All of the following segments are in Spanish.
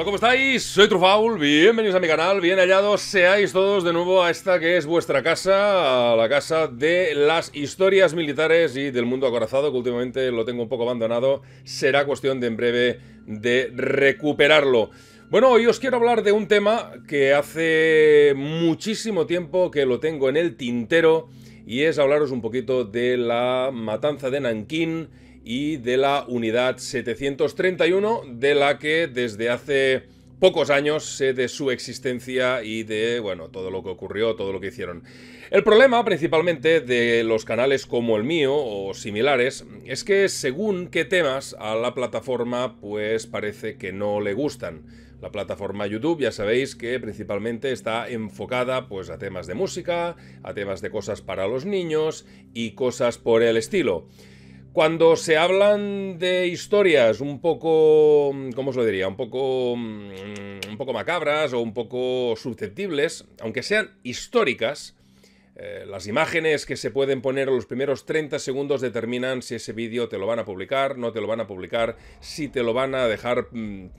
Hola, ¿cómo estáis? Soy Trufaul, bienvenidos a mi canal, bien hallados seáis todos de nuevo a esta que es vuestra casa, a la casa de las historias militares y del mundo acorazado, que últimamente lo tengo un poco abandonado, será cuestión de en breve de recuperarlo. Bueno, hoy os quiero hablar de un tema que hace muchísimo tiempo que lo tengo en el tintero, y es hablaros un poquito de la matanza de Nankín, y de la unidad 731 de la que desde hace pocos años sé de su existencia y de, bueno, todo lo que ocurrió, todo lo que hicieron. El problema principalmente de los canales como el mío o similares es que según qué temas a la plataforma pues parece que no le gustan. La plataforma YouTube ya sabéis que principalmente está enfocada pues a temas de música, a temas de cosas para los niños y cosas por el estilo. Cuando se hablan de historias un poco, mm, ¿cómo os lo diría? Un poco, mm, un poco macabras o un poco susceptibles, aunque sean históricas, eh, las imágenes que se pueden poner en los primeros 30 segundos determinan si ese vídeo te lo van a publicar, no te lo van a publicar, si te lo van a dejar mm, eh,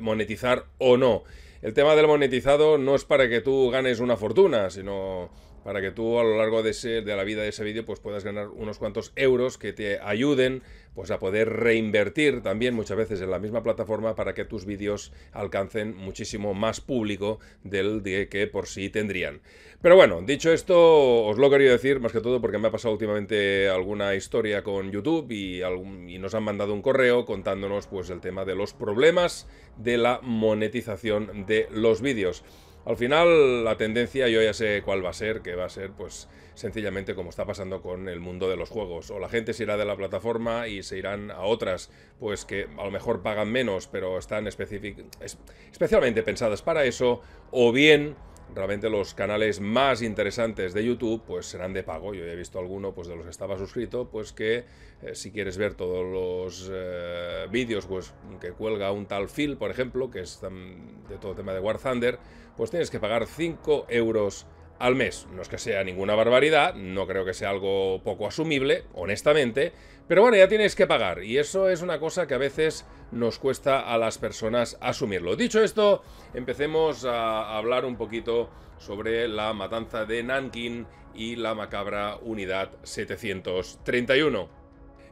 monetizar o no. El tema del monetizado no es para que tú ganes una fortuna, sino para que tú a lo largo de, ese, de la vida de ese vídeo pues puedas ganar unos cuantos euros que te ayuden pues a poder reinvertir también muchas veces en la misma plataforma para que tus vídeos alcancen muchísimo más público del que por sí tendrían. Pero bueno, dicho esto, os lo quería decir más que todo porque me ha pasado últimamente alguna historia con YouTube y, y nos han mandado un correo contándonos pues el tema de los problemas de la monetización de los vídeos. Al final la tendencia yo ya sé cuál va a ser, que va a ser pues sencillamente como está pasando con el mundo de los juegos. O la gente se irá de la plataforma y se irán a otras, pues que a lo mejor pagan menos, pero están especialmente pensadas para eso. O bien realmente los canales más interesantes de YouTube pues serán de pago. Yo ya he visto alguno pues de los que estaba suscrito, pues que eh, si quieres ver todos los eh, vídeos pues que cuelga un tal Phil, por ejemplo, que es mm, de todo el tema de War Thunder, pues tienes que pagar 5 euros al mes. No es que sea ninguna barbaridad, no creo que sea algo poco asumible, honestamente, pero bueno, ya tienes que pagar y eso es una cosa que a veces nos cuesta a las personas asumirlo. Dicho esto, empecemos a hablar un poquito sobre la matanza de Nankin y la macabra unidad 731.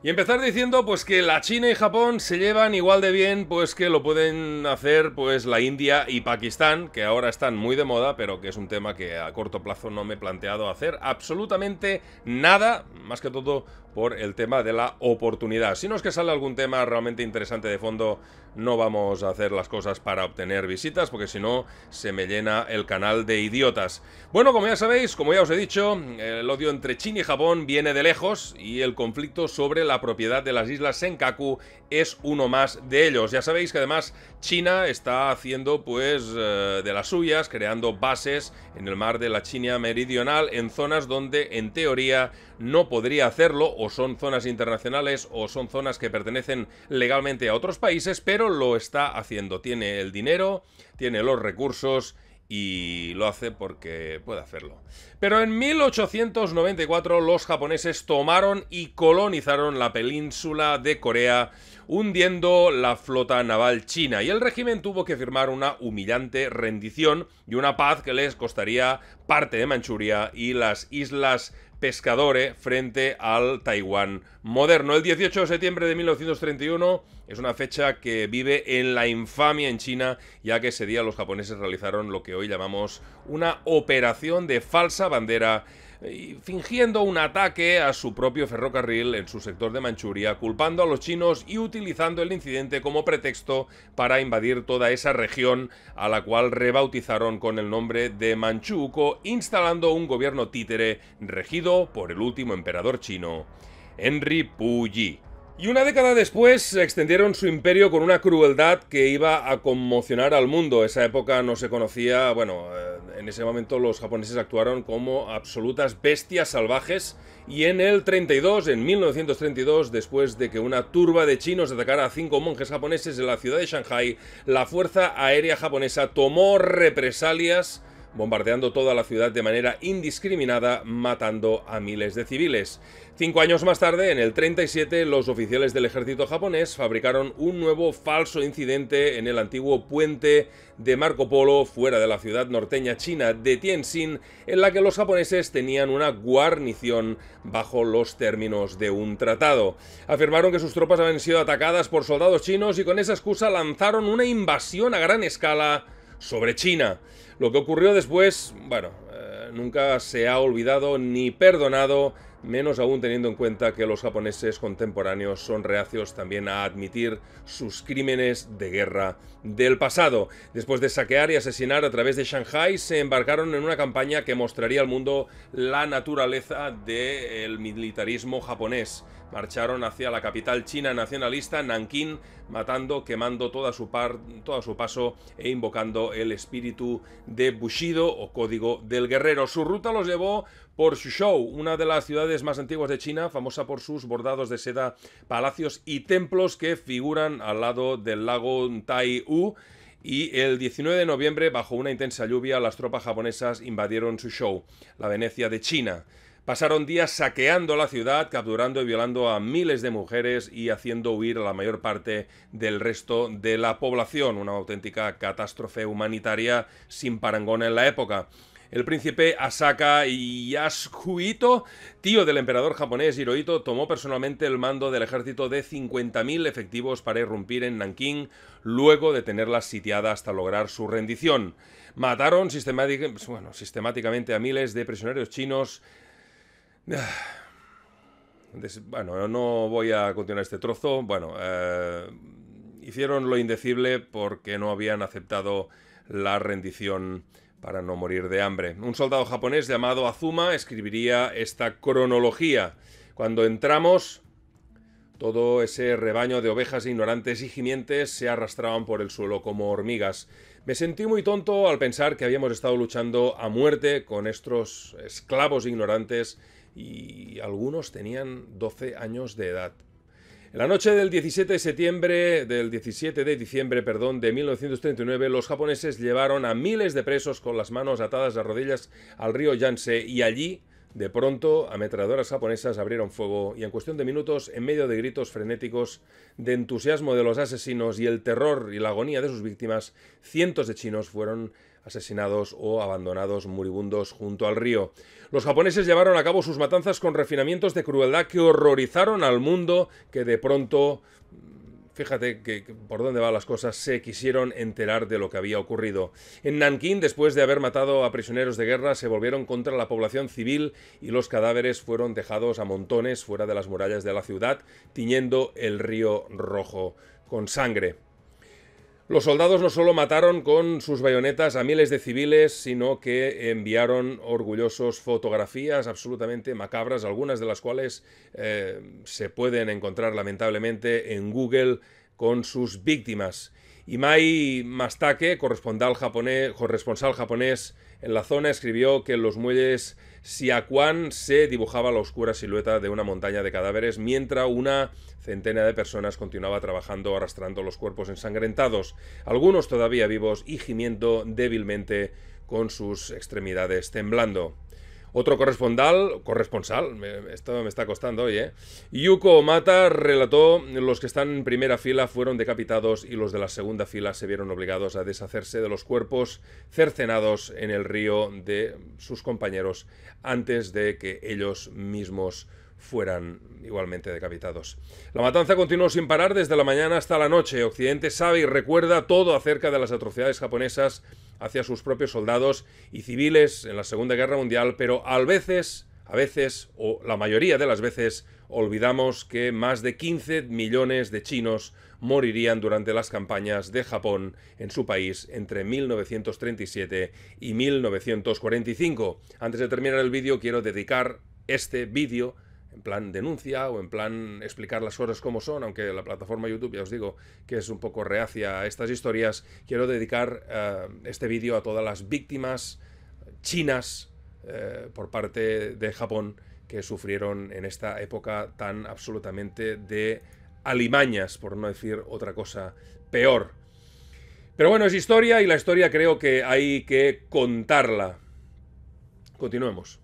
Y empezar diciendo pues que la China y Japón se llevan igual de bien pues que lo pueden hacer pues la India y Pakistán, que ahora están muy de moda, pero que es un tema que a corto plazo no me he planteado hacer absolutamente nada, más que todo por el tema de la oportunidad. Si no es que sale algún tema realmente interesante de fondo, no vamos a hacer las cosas para obtener visitas, porque si no se me llena el canal de idiotas. Bueno, como ya sabéis, como ya os he dicho, el odio entre China y Japón viene de lejos y el conflicto sobre la la propiedad de las islas Senkaku es uno más de ellos. Ya sabéis que además China está haciendo pues eh, de las suyas, creando bases en el mar de la China meridional en zonas donde en teoría no podría hacerlo o son zonas internacionales o son zonas que pertenecen legalmente a otros países, pero lo está haciendo. Tiene el dinero, tiene los recursos y lo hace porque puede hacerlo. Pero en 1894 los japoneses tomaron y colonizaron la península de Corea, hundiendo la flota naval china, y el régimen tuvo que firmar una humillante rendición y una paz que les costaría parte de Manchuria y las islas pescadores eh, frente al Taiwán moderno. El 18 de septiembre de 1931 es una fecha que vive en la infamia en China, ya que ese día los japoneses realizaron lo que hoy llamamos una operación de falsa bandera fingiendo un ataque a su propio ferrocarril en su sector de Manchuria, culpando a los chinos y utilizando el incidente como pretexto para invadir toda esa región a la cual rebautizaron con el nombre de Manchuco, instalando un gobierno títere regido por el último emperador chino, Henry Puyi. Y una década después extendieron su imperio con una crueldad que iba a conmocionar al mundo. Esa época no se conocía, bueno, eh, en ese momento los japoneses actuaron como absolutas bestias salvajes y en el 32, en 1932, después de que una turba de chinos atacara a cinco monjes japoneses en la ciudad de Shanghai, la Fuerza Aérea Japonesa tomó represalias bombardeando toda la ciudad de manera indiscriminada, matando a miles de civiles. Cinco años más tarde, en el 37, los oficiales del ejército japonés fabricaron un nuevo falso incidente en el antiguo puente de Marco Polo fuera de la ciudad norteña china de Tianjin, en la que los japoneses tenían una guarnición bajo los términos de un tratado. Afirmaron que sus tropas habían sido atacadas por soldados chinos y con esa excusa lanzaron una invasión a gran escala sobre China. Lo que ocurrió después, bueno, eh, nunca se ha olvidado ni perdonado, menos aún teniendo en cuenta que los japoneses contemporáneos son reacios también a admitir sus crímenes de guerra del pasado. Después de saquear y asesinar a través de Shanghai, se embarcaron en una campaña que mostraría al mundo la naturaleza del militarismo japonés marcharon hacia la capital china nacionalista, Nankín, matando, quemando toda su par, todo su paso e invocando el espíritu de Bushido o código del guerrero. Su ruta los llevó por Shushou, una de las ciudades más antiguas de China, famosa por sus bordados de seda, palacios y templos que figuran al lado del lago tai y el 19 de noviembre, bajo una intensa lluvia, las tropas japonesas invadieron Shushou, la Venecia de China. Pasaron días saqueando la ciudad, capturando y violando a miles de mujeres y haciendo huir a la mayor parte del resto de la población, una auténtica catástrofe humanitaria sin parangón en la época. El príncipe Asaka Yasuhito, tío del emperador japonés Hirohito, tomó personalmente el mando del ejército de 50.000 efectivos para irrumpir en Nankín, luego de tenerla sitiada hasta lograr su rendición. Mataron sistemáticamente a miles de prisioneros chinos, Bueno, no voy a continuar este trozo. Bueno, eh, hicieron lo indecible porque no habían aceptado la rendición para no morir de hambre. Un soldado japonés llamado Azuma escribiría esta cronología. Cuando entramos, todo ese rebaño de ovejas ignorantes y gimientes se arrastraban por el suelo como hormigas. Me sentí muy tonto al pensar que habíamos estado luchando a muerte con estos esclavos ignorantes y algunos tenían 12 años de edad. En la noche del 17 de septiembre, del 17 de diciembre, perdón, de 1939, los japoneses llevaron a miles de presos con las manos atadas a rodillas al río Yangtze y allí, de pronto, ametralladoras japonesas abrieron fuego y en cuestión de minutos, en medio de gritos frenéticos, de entusiasmo de los asesinos y el terror y la agonía de sus víctimas, cientos de chinos fueron asesinados o abandonados moribundos junto al río. Los japoneses llevaron a cabo sus matanzas con refinamientos de crueldad que horrorizaron al mundo que de pronto mm, fíjate que, por dónde van las cosas, se quisieron enterar de lo que había ocurrido. En Nankín, después de haber matado a prisioneros de guerra, se volvieron contra la población civil y los cadáveres fueron dejados a montones fuera de las murallas de la ciudad, tiñendo el río rojo con sangre. Los soldados no solo mataron con sus bayonetas a miles de civiles, sino que enviaron orgullosos fotografías absolutamente macabras, algunas de las cuales eh, se pueden encontrar lamentablemente en Google con sus víctimas. Imai Mastake, corresponsal japonés, corresponsal japonés en la zona, escribió que los muelles si cuán se dibujaba la oscura silueta de una montaña de cadáveres mientras una centena de personas continuaba trabajando arrastrando los cuerpos ensangrentados, algunos todavía vivos y gimiendo débilmente con sus extremidades temblando. Otro correspondal, corresponsal, esto me está costando hoy, ¿eh? Yuko Mata relató los que están en primera fila fueron decapitados y los de la segunda fila se vieron obligados a deshacerse de los cuerpos cercenados en el río de sus compañeros antes de que ellos mismos fueran igualmente decapitados. La matanza continuó sin parar desde la mañana hasta la noche. Occidente sabe y recuerda todo acerca de las atrocidades japonesas hacia sus propios soldados y civiles en la Segunda Guerra Mundial, pero a veces, a veces, o la mayoría de las veces, olvidamos que más de 15 millones de chinos morirían durante las campañas de Japón en su país entre 1937 y 1945. Antes de terminar el vídeo, quiero dedicar este vídeo en plan denuncia o en plan explicar las cosas como son, aunque la plataforma YouTube ya os digo que es un poco reacia a estas historias, quiero dedicar eh, este vídeo a todas las víctimas chinas eh, por parte de Japón que sufrieron en esta época tan absolutamente de alimañas, por no decir otra cosa peor. Pero bueno, es historia y la historia creo que hay que contarla. Continuemos.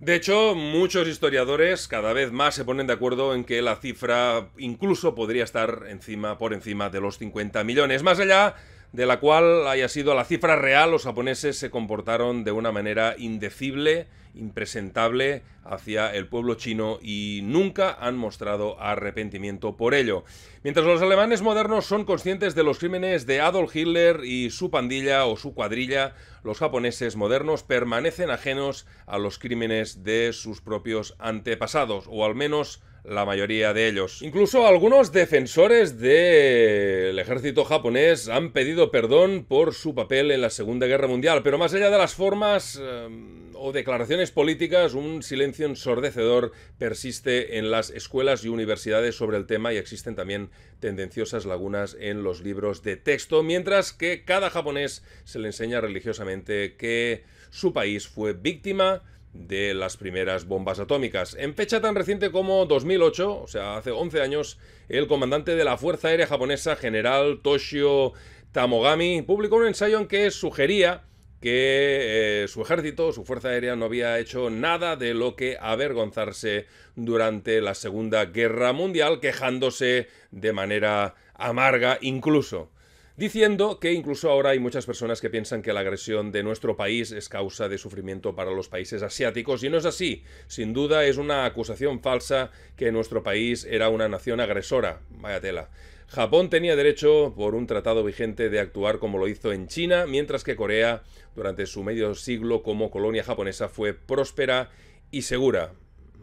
De hecho, muchos historiadores cada vez más se ponen de acuerdo en que la cifra incluso podría estar encima, por encima de los 50 millones, más allá de la cual haya sido la cifra real, los japoneses se comportaron de una manera indecible impresentable hacia el pueblo chino y nunca han mostrado arrepentimiento por ello. Mientras los alemanes modernos son conscientes de los crímenes de Adolf Hitler y su pandilla o su cuadrilla, los japoneses modernos permanecen ajenos a los crímenes de sus propios antepasados, o al menos la mayoría de ellos. Incluso algunos defensores del ejército japonés han pedido perdón por su papel en la Segunda Guerra Mundial, pero más allá de las formas eh, o declaraciones políticas, un silencio ensordecedor persiste en las escuelas y universidades sobre el tema y existen también tendenciosas lagunas en los libros de texto, mientras que cada japonés se le enseña religiosamente que su país fue víctima de las primeras bombas atómicas. En fecha tan reciente como 2008, o sea, hace 11 años, el comandante de la Fuerza Aérea Japonesa, general Toshio Tamogami, publicó un ensayo en que sugería que eh, su ejército, su fuerza aérea, no había hecho nada de lo que avergonzarse durante la Segunda Guerra Mundial, quejándose de manera amarga incluso diciendo que incluso ahora hay muchas personas que piensan que la agresión de nuestro país es causa de sufrimiento para los países asiáticos y no es así. Sin duda es una acusación falsa que nuestro país era una nación agresora. Vaya tela. Japón tenía derecho, por un tratado vigente, de actuar como lo hizo en China, mientras que Corea, durante su medio siglo como colonia japonesa, fue próspera y segura.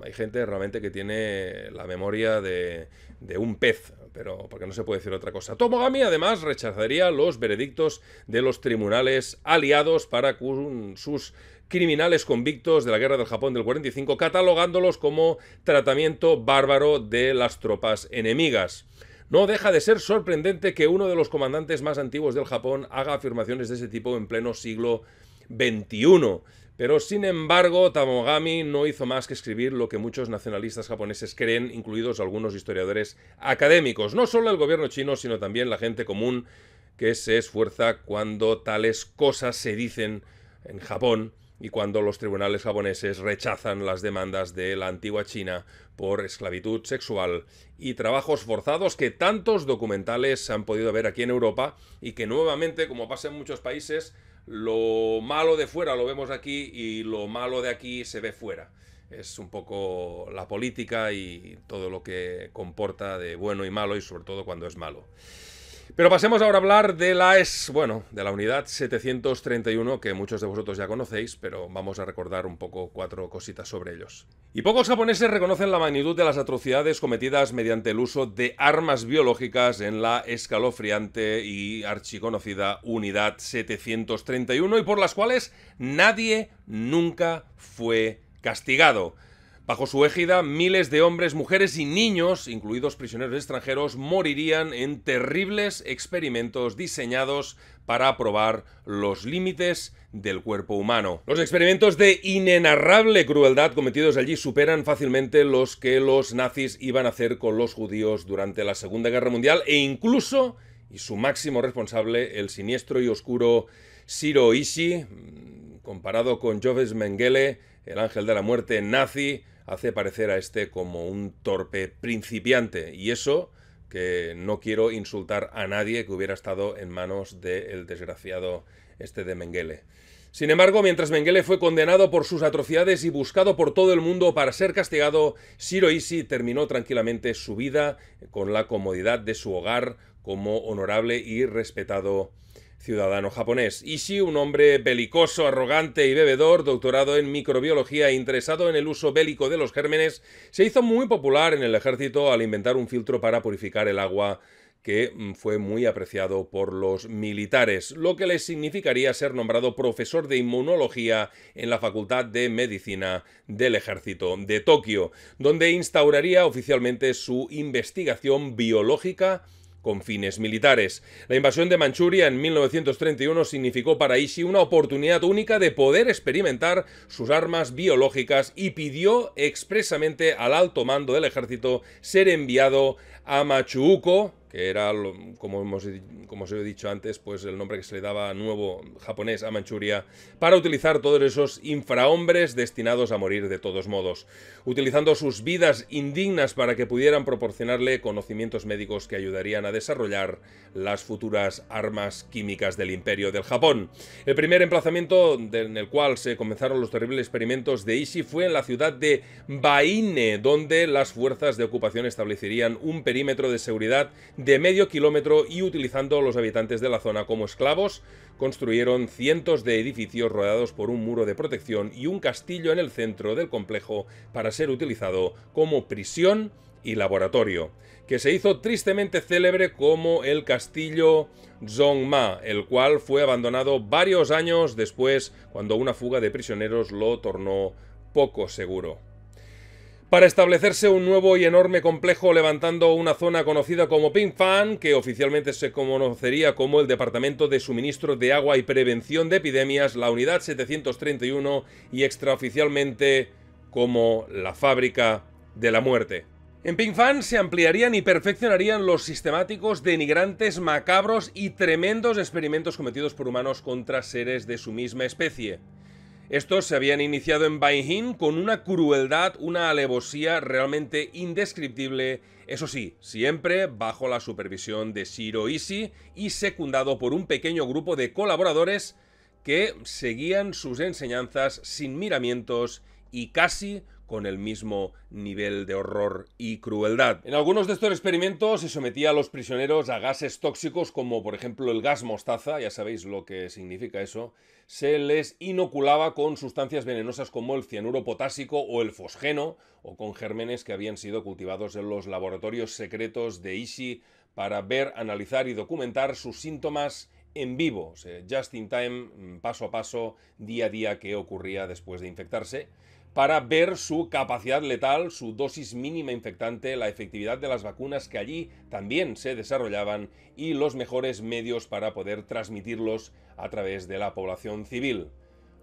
Hay gente realmente que tiene la memoria de, un pez, pero porque no se puede decir otra cosa. Tomogami además rechazaría los veredictos de los tribunales aliados para sus criminales convictos de la Guerra del Japón del 45, catalogándolos como tratamiento bárbaro de las tropas enemigas. No deja de ser sorprendente que uno de los comandantes más antiguos del Japón haga afirmaciones de ese tipo en pleno siglo XXI. Pero sin embargo, Tamogami no hizo más que escribir lo que muchos nacionalistas japoneses creen, incluidos algunos historiadores académicos. No solo el gobierno chino, sino también la gente común que se esfuerza cuando tales cosas se dicen en Japón y cuando los tribunales japoneses rechazan las demandas de la antigua China por esclavitud sexual y trabajos forzados que tantos documentales han podido ver aquí en Europa y que nuevamente, como pasa en muchos países, lo malo de fuera lo vemos aquí y lo malo de aquí se ve fuera. Es un poco la política y todo lo que comporta de bueno y malo y sobre todo cuando es malo. Pero pasemos ahora a hablar de la es, bueno, de la unidad 731 que muchos de vosotros ya conocéis, pero vamos a recordar un poco cuatro cositas sobre ellos. Y pocos japoneses reconocen la magnitud de las atrocidades cometidas mediante el uso de armas biológicas en la escalofriante y archiconocida unidad 731 y por las cuales nadie nunca fue castigado. Bajo su égida, miles de hombres, mujeres y niños, incluidos prisioneros extranjeros, morirían en terribles experimentos diseñados para probar los límites del cuerpo humano. Los experimentos de inenarrable crueldad cometidos allí superan fácilmente los que los nazis iban a hacer con los judíos durante la Segunda Guerra Mundial e incluso, y su máximo responsable, el siniestro y oscuro Siro Ishii, mm, comparado con Joves Mengele, el ángel de la muerte nazi, hace parecer a este como un torpe principiante. Y eso que no quiero insultar a nadie que hubiera estado en manos del desgraciado este de Mengele. Sin embargo, mientras Mengele fue condenado por sus atrocidades y buscado por todo el mundo para ser castigado, Shiroishi terminó tranquilamente su vida con la comodidad de su hogar como honorable y respetado ciudadano japonés. Ishii, un hombre belicoso, arrogante y bebedor, doctorado en microbiología e interesado en el uso bélico de los gérmenes, se hizo muy popular en el ejército al inventar un filtro para purificar el agua que mm, fue muy apreciado por los militares, lo que le significaría ser nombrado profesor de inmunología en la Facultad de Medicina del Ejército de Tokio, donde instauraría oficialmente su investigación biológica con fines militares. La invasión de Manchuria en 1931 significó para Ishi una oportunidad única de poder experimentar sus armas biológicas y pidió expresamente al alto mando del ejército ser enviado a Machuco que era, como, hemos, como os he dicho antes, pues el nombre que se le daba nuevo japonés a Manchuria, para utilizar todos esos infrahombres destinados a morir de todos modos, utilizando sus vidas indignas para que pudieran proporcionarle conocimientos médicos que ayudarían a desarrollar las futuras armas químicas del imperio del Japón. El primer emplazamiento en el cual se comenzaron los terribles experimentos de Ishii fue en la ciudad de Baine, donde las fuerzas de ocupación establecerían un perímetro de seguridad de medio kilómetro y utilizando a los habitantes de la zona como esclavos, construyeron cientos de edificios rodeados por un muro de protección y un castillo en el centro del complejo para ser utilizado como prisión y laboratorio, que se hizo tristemente célebre como el castillo Zhongma, el cual fue abandonado varios años después cuando una fuga de prisioneros lo tornó poco seguro para establecerse un nuevo y enorme complejo levantando una zona conocida como Pingfan, que oficialmente se conocería como el Departamento de Suministro de Agua y Prevención de Epidemias, la Unidad 731 y extraoficialmente como la Fábrica de la Muerte. En Pingfan se ampliarían y perfeccionarían los sistemáticos, denigrantes, macabros y tremendos experimentos cometidos por humanos contra seres de su misma especie. Estos se habían iniciado en Bain con una crueldad, una alevosía realmente indescriptible, eso sí, siempre bajo la supervisión de Shiro Ishii y secundado por un pequeño grupo de colaboradores que seguían sus enseñanzas sin miramientos y casi con el mismo nivel de horror y crueldad. En algunos de estos experimentos se sometía a los prisioneros a gases tóxicos como por ejemplo el gas mostaza, ya sabéis lo que significa eso, se les inoculaba con sustancias venenosas como el cianuro potásico o el fosgeno o con gérmenes que habían sido cultivados en los laboratorios secretos de Ishi para ver, analizar y documentar sus síntomas en vivo, just in time, paso a paso, día a día que ocurría después de infectarse para ver su capacidad letal, su dosis mínima infectante, la efectividad de las vacunas que allí también se desarrollaban y los mejores medios para poder transmitirlos a través de la población civil.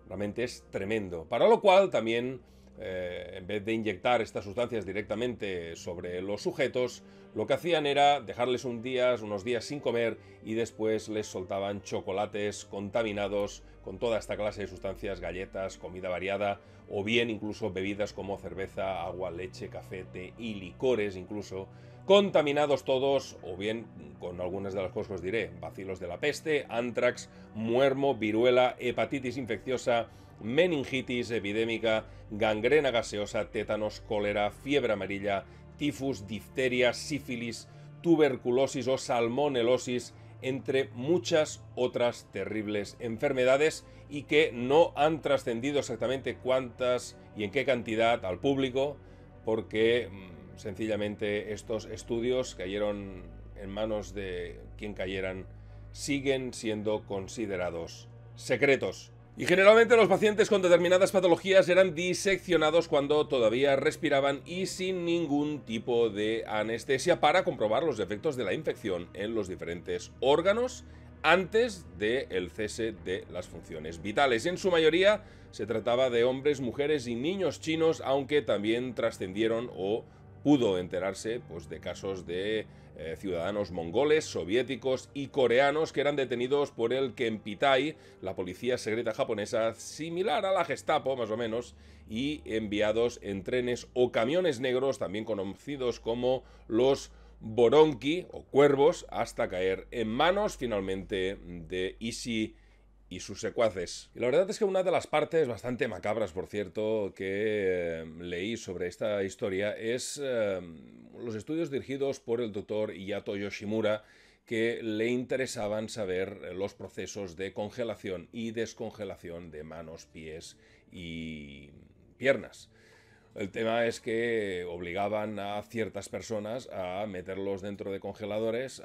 Realmente es tremendo. Para lo cual también eh, en vez de inyectar estas sustancias directamente sobre los sujetos, lo que hacían era dejarles un unos días sin comer y después les soltaban chocolates contaminados con toda esta clase de sustancias, galletas, comida variada o bien incluso bebidas como cerveza, agua, leche, café, té y licores incluso contaminados todos, o bien con algunas de las cosas os diré, vacilos de la peste, antrax, muermo, viruela, hepatitis infecciosa, meningitis epidémica, gangrena gaseosa, tétanos, cólera, fiebre amarilla, tifus, difteria, sífilis, tuberculosis o salmonelosis, entre muchas otras terribles enfermedades y que no han trascendido exactamente cuántas y en qué cantidad al público, porque mm, sencillamente estos estudios cayeron en manos de quien cayeran, siguen siendo considerados secretos. Y generalmente los pacientes con determinadas patologías eran diseccionados cuando todavía respiraban y sin ningún tipo de anestesia para comprobar los efectos de la infección en los diferentes órganos antes del el cese de las funciones vitales. En su mayoría se trataba de hombres, mujeres y niños chinos, aunque también trascendieron o pudo enterarse pues, de casos de eh, ciudadanos mongoles, soviéticos y coreanos que eran detenidos por el Kenpitai, la policía secreta japonesa similar a la Gestapo más o menos, y enviados en trenes o camiones negros, también conocidos como los Boronki o cuervos, hasta caer en manos finalmente de Ishii y sus secuaces. Y la verdad es que una de las partes bastante macabras, por cierto, que eh, leí sobre esta historia es eh, los estudios dirigidos por el doctor Yato Yoshimura que le interesaban saber los procesos de congelación y descongelación de manos, pies y piernas. El tema es que obligaban a ciertas personas a meterlos dentro de congeladores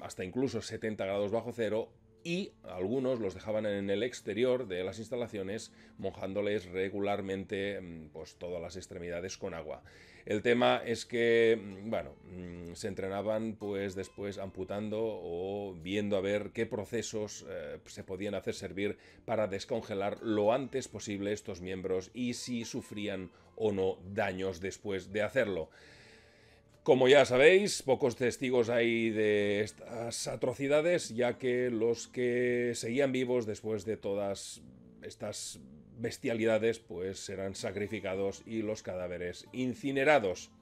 hasta incluso 70 grados bajo cero y algunos los dejaban en el exterior de las instalaciones mojándoles regularmente mm, pues, todas las extremidades con agua. El tema es que, mm, bueno, mm, se entrenaban pues después amputando o viendo a ver qué procesos eh, se podían hacer servir para descongelar lo antes posible estos miembros y si sufrían o no daños después de hacerlo. Como ya sabéis, pocos testigos hay de estas atrocidades, ya que los que seguían vivos después de todas estas bestialidades pues eran sacrificados y los cadáveres incinerados.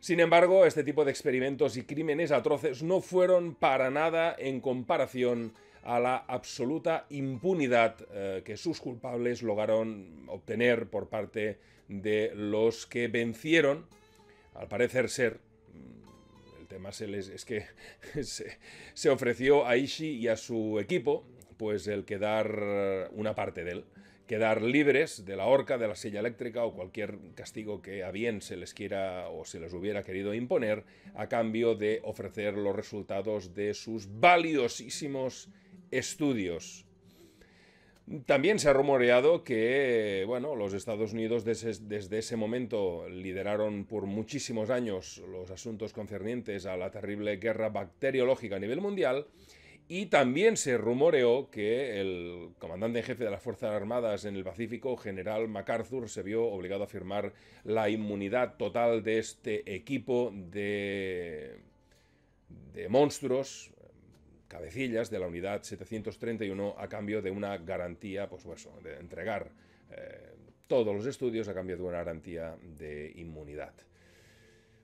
Sin embargo, este tipo de experimentos y crímenes atroces no fueron para nada en comparación a la absoluta impunidad eh, que sus culpables lograron obtener por parte de los que vencieron, al parecer ser, Además, él es, que se, ofreció a Ishii y a su equipo, pues el quedar una parte de él, quedar libres de la horca, de la silla eléctrica o cualquier castigo que a bien se les quiera o se les hubiera querido imponer, a cambio de ofrecer los resultados de sus valiosísimos estudios también se ha rumoreado que, bueno, los Estados Unidos desde, ese momento lideraron por muchísimos años los asuntos concernientes a la terrible guerra bacteriológica a nivel mundial. Y también se rumoreó que el comandante en jefe de las Fuerzas Armadas en el Pacífico, general MacArthur, se vio obligado a firmar la inmunidad total de este equipo de, de monstruos cabecillas de la unidad 731 a cambio de una garantía, pues bueno, de entregar eh, todos los estudios a cambio de una garantía de inmunidad.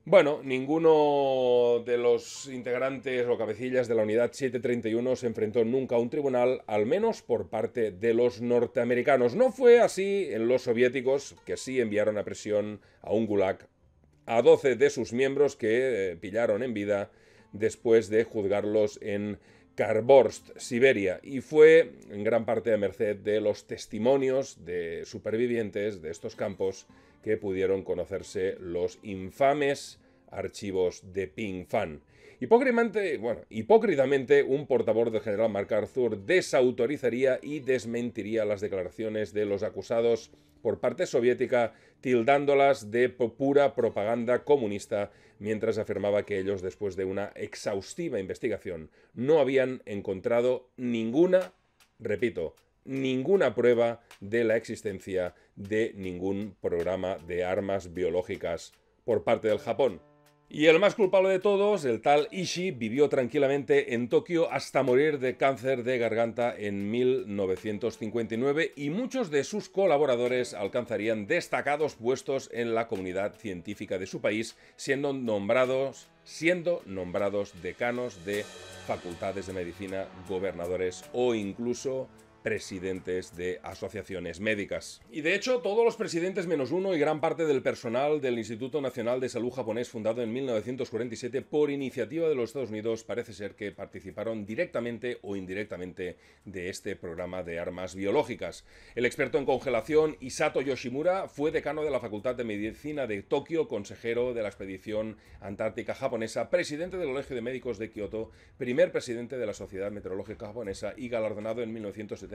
Bueno, ninguno de los integrantes o cabecillas de la unidad 731 se enfrentó nunca a un tribunal, al menos por parte de los norteamericanos. No fue así en los soviéticos, que sí enviaron a prisión a un gulag a 12 de sus miembros que eh, pillaron en vida después de juzgarlos en Karborst, Siberia, y fue en gran parte a merced de los testimonios de supervivientes de estos campos que pudieron conocerse los infames archivos de Ping Fan. Hipócritamente, bueno, hipócritamente, un portavoz del general Arthur desautorizaría y desmentiría las declaraciones de los acusados por parte soviética, tildándolas de pura propaganda comunista, mientras afirmaba que ellos, después de una exhaustiva investigación, no habían encontrado ninguna, repito, ninguna prueba de la existencia de ningún programa de armas biológicas por parte del Japón. Y el más culpable de todos, el tal Ishii, vivió tranquilamente en Tokio hasta morir de cáncer de garganta en 1959 y muchos de sus colaboradores alcanzarían destacados puestos en la comunidad científica de su país, siendo nombrados, siendo nombrados decanos de facultades de medicina, gobernadores o incluso presidentes de asociaciones médicas. Y de hecho, todos los presidentes menos uno y gran parte del personal del Instituto Nacional de Salud japonés fundado en 1947 por iniciativa de los Estados Unidos parece ser que participaron directamente o indirectamente de este programa de armas biológicas. El experto en congelación Isato Yoshimura fue decano de la Facultad de Medicina de Tokio, consejero de la expedición antártica japonesa, presidente del Colegio de Médicos de Kioto, primer presidente de la Sociedad Meteorológica Japonesa y galardonado en 1970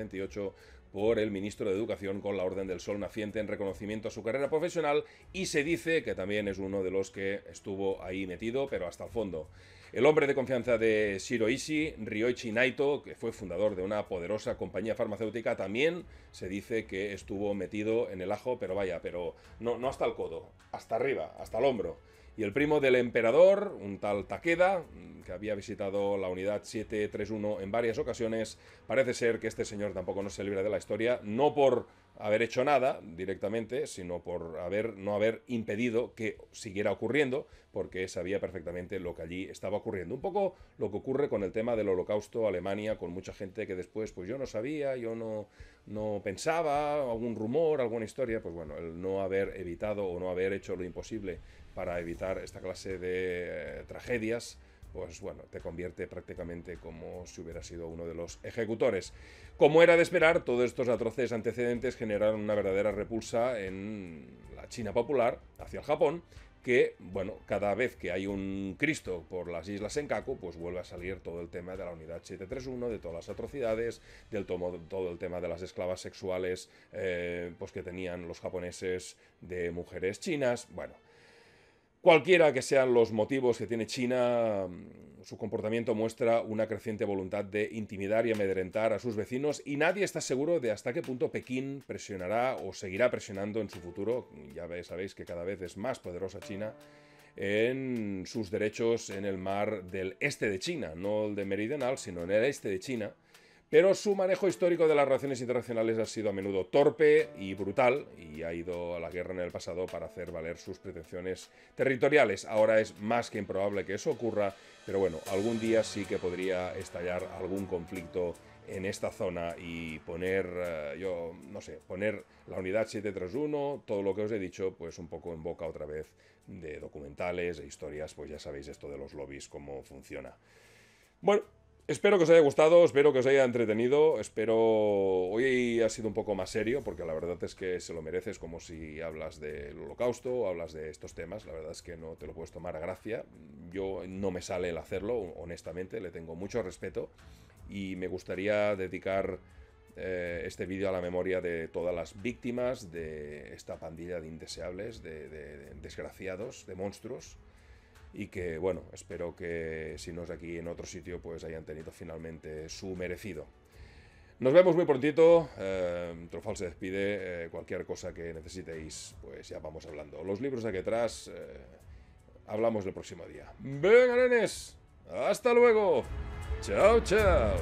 por el ministro de Educación con la Orden del Sol Naciente en reconocimiento a su carrera profesional y se dice que también es uno de los que estuvo ahí metido, pero hasta el fondo. El hombre de confianza de Shiroishi, Ryoichi Naito, que fue fundador de una poderosa compañía farmacéutica, también se dice que estuvo metido en el ajo, pero vaya, pero no, no hasta el codo, hasta arriba, hasta el hombro y el primo del emperador, un tal Takeda, que había visitado la unidad 731 en varias ocasiones, parece ser que este señor tampoco no se libra de la historia, no por haber hecho nada directamente, sino por haber, no haber impedido que siguiera ocurriendo, porque sabía perfectamente lo que allí estaba ocurriendo. Un poco lo que ocurre con el tema del holocausto Alemania, con mucha gente que después, pues yo no sabía, yo no, no pensaba, algún rumor, alguna historia, pues bueno, el no haber evitado o no haber hecho lo imposible para evitar esta clase de eh, tragedias pues bueno, te convierte prácticamente como si hubiera sido uno de los ejecutores. Como era de esperar, todos estos atroces antecedentes generaron una verdadera repulsa en la China popular hacia el Japón, que, bueno, cada vez que hay un Cristo por las islas Senkaku, pues vuelve a salir todo el tema de la unidad 731, de todas las atrocidades, del tomo, todo el tema de las esclavas sexuales eh, pues que tenían los japoneses de mujeres chinas. Bueno, Cualquiera que sean los motivos que tiene China, mm, su comportamiento muestra una creciente voluntad de intimidar y amedrentar a sus vecinos y nadie está seguro de hasta qué punto Pekín presionará o seguirá presionando en su futuro. Ya sabéis que cada vez es más poderosa China en sus derechos en el mar del este de China, no el de meridional, sino en el este de China pero su manejo histórico de las relaciones internacionales ha sido a menudo torpe y brutal y ha ido a la guerra en el pasado para hacer valer sus pretensiones territoriales. Ahora es más que improbable que eso ocurra, pero bueno, algún día sí que podría estallar algún conflicto en esta zona y poner, eh, yo no sé, poner la unidad 731, todo lo que os he dicho, pues un poco en boca otra vez de documentales e historias, pues ya sabéis esto de los lobbies, cómo funciona. Bueno, Espero que os haya gustado, espero que os haya entretenido, espero... Hoy ha sido un poco más serio, porque la verdad es que se lo mereces, como si hablas del holocausto, hablas de estos temas, la verdad es que no te lo puedes tomar a gracia. Yo no me sale el hacerlo, honestamente, le tengo mucho respeto y me gustaría dedicar eh, este vídeo a la memoria de todas las víctimas de esta pandilla de indeseables, de desgraciados, de monstruos y que bueno, espero que si no es aquí en otro sitio pues hayan tenido finalmente su merecido. Nos vemos muy prontito, eh, Trofal se despide, eh, cualquier cosa que necesitéis pues ya vamos hablando. Los libros de aquí atrás eh, hablamos el próximo día. Venga nenes, hasta luego, chao chao.